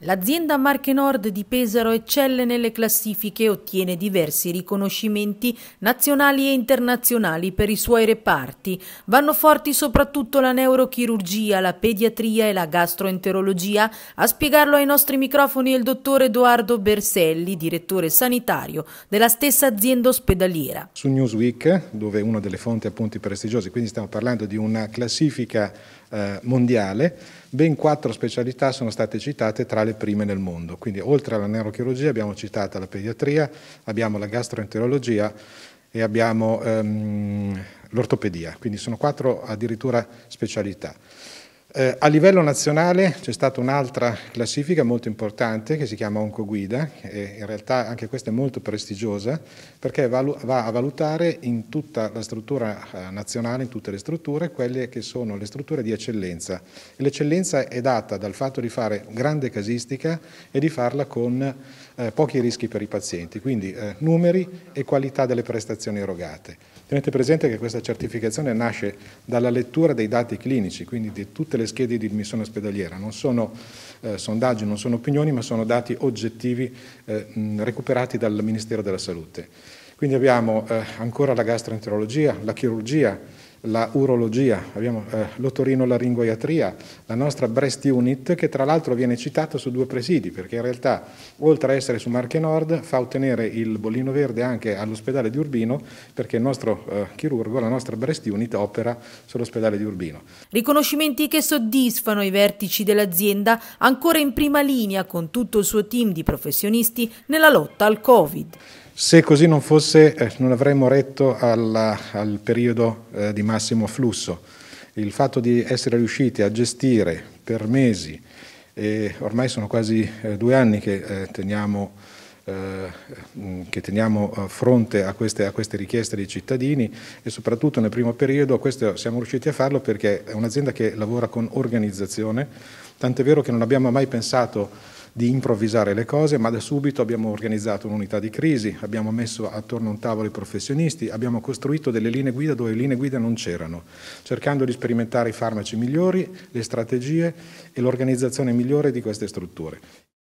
L'azienda Marche Nord di Pesaro eccelle nelle classifiche e ottiene diversi riconoscimenti nazionali e internazionali per i suoi reparti. Vanno forti soprattutto la neurochirurgia, la pediatria e la gastroenterologia. A spiegarlo ai nostri microfoni è il dottor Edoardo Berselli, direttore sanitario della stessa azienda ospedaliera. Su Newsweek, dove è una delle fonti appunti prestigiose, quindi stiamo parlando di una classifica eh, mondiale, ben quattro specialità sono state citate tra le alle prime nel mondo. Quindi oltre alla neurochirurgia abbiamo citato la pediatria, abbiamo la gastroenterologia e abbiamo ehm, l'ortopedia, quindi sono quattro addirittura specialità. Eh, a livello nazionale c'è stata un'altra classifica molto importante che si chiama Oncoguida, che in realtà anche questa è molto prestigiosa perché va a valutare in tutta la struttura eh, nazionale, in tutte le strutture, quelle che sono le strutture di eccellenza. L'eccellenza è data dal fatto di fare grande casistica e di farla con eh, pochi rischi per i pazienti, quindi eh, numeri e qualità delle prestazioni erogate. Tenete presente che questa certificazione nasce dalla lettura dei dati clinici, quindi di tutte le delle schede di dimissione ospedaliera. Non sono eh, sondaggi, non sono opinioni, ma sono dati oggettivi eh, recuperati dal Ministero della Salute. Quindi abbiamo eh, ancora la gastroenterologia, la chirurgia, la urologia, abbiamo eh, l'otorino-laringoiatria, la nostra Breast Unit, che tra l'altro viene citata su due presidi, perché in realtà, oltre a essere su Marche Nord, fa ottenere il bollino verde anche all'ospedale di Urbino, perché il nostro eh, chirurgo, la nostra Breast Unit, opera sull'ospedale di Urbino. Riconoscimenti che soddisfano i vertici dell'azienda, ancora in prima linea con tutto il suo team di professionisti nella lotta al Covid. Se così non fosse, eh, non avremmo retto alla, al periodo eh, di massimo afflusso. Il fatto di essere riusciti a gestire per mesi, e ormai sono quasi eh, due anni che eh, teniamo eh, mm, che teniamo fronte a queste, a queste, richieste dei cittadini e soprattutto nel primo periodo questo siamo riusciti a farlo perché è un'azienda che lavora con organizzazione, tant'è vero che non abbiamo mai pensato di improvvisare le cose, ma da subito abbiamo organizzato un'unità di crisi, abbiamo messo attorno a un tavolo i professionisti, abbiamo costruito delle linee guida dove linee guida non c'erano, cercando di sperimentare i farmaci migliori, le strategie e l'organizzazione migliore di queste strutture.